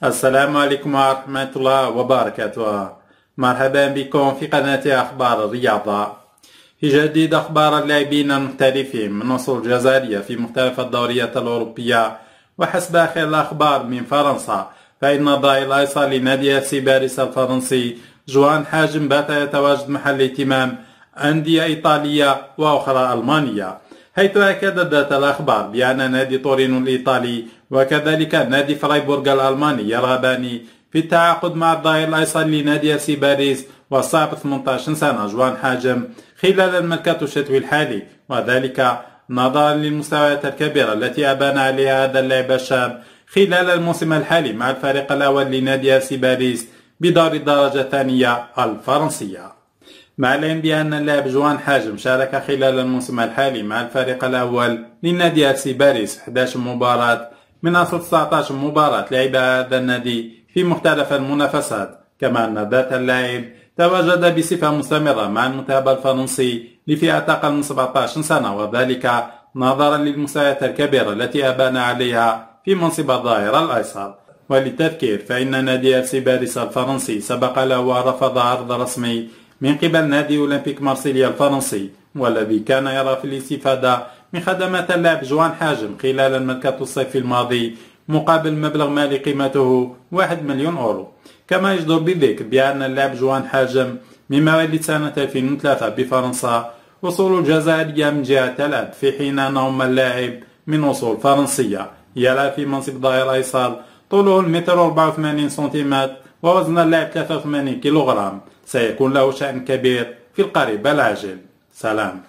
السلام عليكم ورحمة الله وبركاته مرحبا بكم في قناة أخبار الرياضة في جديد أخبار اللاعبين المحترفين من نصر الجزائرية في مختلف الدوريات الأوروبية وحسب آخر الأخبار من فرنسا فإن الضائع الأيسر لنادي اف سي باريس الفرنسي جوان حاجم بات يتواجد محل اهتمام أندية إيطالية وأخرى ألمانية حيث أكدت ذات الأخبار بأن نادي تورينو الإيطالي وكذلك نادي فرايبورغ الألماني يرغبان في التعاقد مع الظهير الأيسر لنادي سي باريس وصاحب 18 سنة جوان حاجم خلال الميركاتو الشتوي الحالي وذلك نظرا للمستويات الكبيرة التي أبان عليها هذا اللاعب الشاب خلال الموسم الحالي مع الفريق الأول لنادي سي باريس بدور الدرجة الثانية الفرنسية مع العلم بأن اللاعب جوان حاجم شارك خلال الموسم الحالي مع الفريق الأول لنادي سي باريس 11 مباراة من أصل 19 مباراة لعبها هذا النادي في مختلف المنافسات كما أن ذات اللاعب تواجد بصفة مستمرة مع المنتخب الفرنسي لفئة أقل من 17 سنة وذلك نظرا للمساعدة الكبيرة التي أبان عليها في منصب الظاهر الأيسر وللتذكير فإن نادي أرسي باريس الفرنسي سبق له ورفض عرض رسمي من قبل نادي أولمبيك مارسيليا الفرنسي والذي كان يرى في الاستفادة من خدمات اللاعب جوان حاجم خلال المركات الصيفي الماضي مقابل مبلغ مالي قيمته 1 مليون أورو كما يجدر بالذكر بأن اللاعب جوان حاجم من مواليد سنة 2003 بفرنسا وصول جزائرية من جهة الأب في حين أنهما اللاعب من أصول فرنسية يلعب في منصب ظهير أيسر طوله المتر 84 سنتيمتر ووزن اللاعب 83 كيلوغرام سيكون له شأن كبير في القريب العاجل سلام